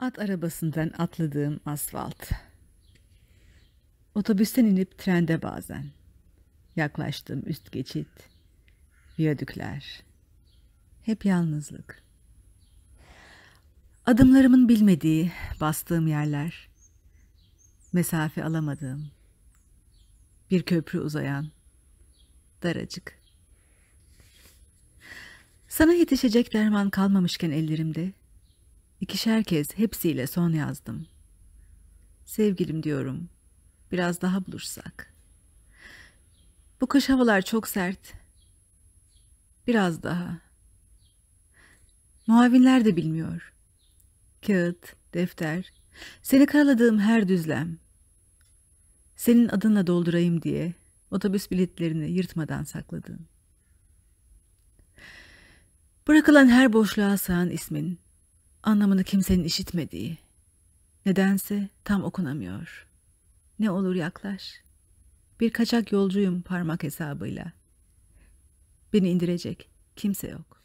At arabasından atladığım asfalt. Otobüsten inip trende bazen. Yaklaştığım üst geçit. Viyadükler. Hep yalnızlık. Adımlarımın bilmediği, bastığım yerler. Mesafe alamadığım. Bir köprü uzayan. Daracık. Sana yetişecek derman kalmamışken ellerimde İkişer kez hepsiyle son yazdım. Sevgilim diyorum, biraz daha buluşsak. Bu kış havalar çok sert. Biraz daha. Muavinler de bilmiyor. Kağıt, defter, seni karaladığım her düzlem. Senin adınla doldurayım diye otobüs biletlerini yırtmadan sakladın. Bırakılan her boşluğa sığan ismin, Anlamını kimsenin işitmediği. Nedense tam okunamıyor. Ne olur yaklaş. Bir kaçak yolcuyum parmak hesabıyla. Beni indirecek kimse yok.